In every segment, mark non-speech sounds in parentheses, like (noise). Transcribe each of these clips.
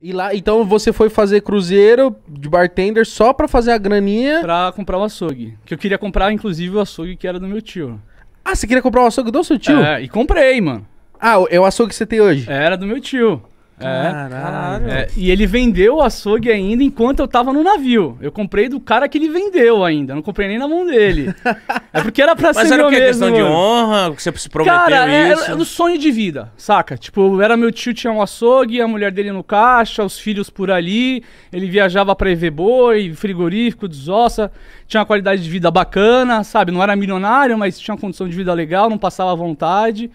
E lá, então você foi fazer cruzeiro de bartender só pra fazer a graninha? Pra comprar o açougue. Que eu queria comprar, inclusive, o açougue que era do meu tio. Ah, você queria comprar o açougue do seu tio? É, e comprei, mano. Ah, é o açougue que você tem hoje? Era do meu tio. É. Caralho. É, e ele vendeu o açougue ainda enquanto eu tava no navio. Eu comprei do cara que ele vendeu ainda. Não comprei nem na mão dele. (laughs) é porque era pra Mas ser era meu o quê? Mesmo, questão mano. de honra? Você se prometeu cara, é, é isso? Era, o um sonho de vida, saca? Tipo, era meu tio tinha um açougue, a mulher dele no caixa, os filhos por ali. Ele viajava pra EV Boi, frigorífico, desossa. Tinha uma qualidade de vida bacana, sabe? Não era milionário, mas tinha uma condição de vida legal, não passava vontade.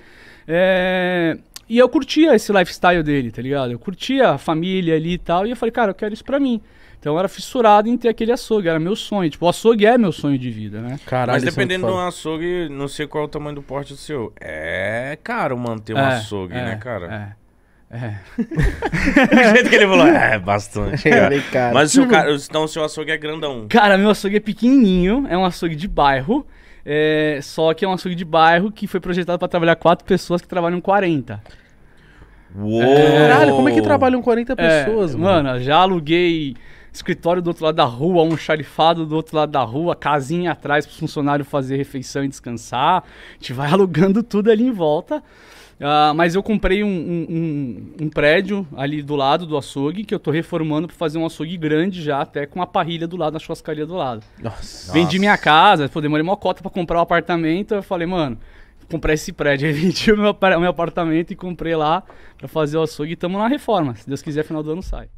É... E eu curtia esse lifestyle dele, tá ligado? Eu curtia a família ali e tal. E eu falei, cara, eu quero isso pra mim. Então eu era fissurado em ter aquele açougue, era meu sonho. Tipo, o açougue é meu sonho de vida, né? Caralho, Mas é dependendo do açougue, não sei qual é o tamanho do porte do seu. É caro manter um é, açougue, né, é, né, cara? É. É. (laughs) do jeito que ele falou, é, bastante. É, cara. Mas o seu, cara, então, o seu açougue é grandão. Cara, meu açougue é pequenininho, é um açougue de bairro. É, só que é um açougue de bairro que foi projetado para trabalhar quatro pessoas que trabalham 40. Uou. Caralho, como é que trabalham 40 é, pessoas, mano? Mano, já aluguei escritório do outro lado da rua, um charifado do outro lado da rua, casinha atrás para o funcionário fazer refeição e descansar. A gente vai (laughs) alugando tudo ali em volta. Uh, mas eu comprei um, um, um, um, prédio ali do lado do açougue que eu tô reformando para fazer um açougue grande já, até com a parrilha do lado, a churrascaria do lado. Nossa. Vendi minha casa, pô, demorei uma cota para comprar o um apartamento. Eu falei, mano, comprar esse prédio. (laughs) Aí vendi o meu, meu apartamento e comprei lá para fazer o açougue e estamos na reforma. Se Deus quiser, final do ano sai.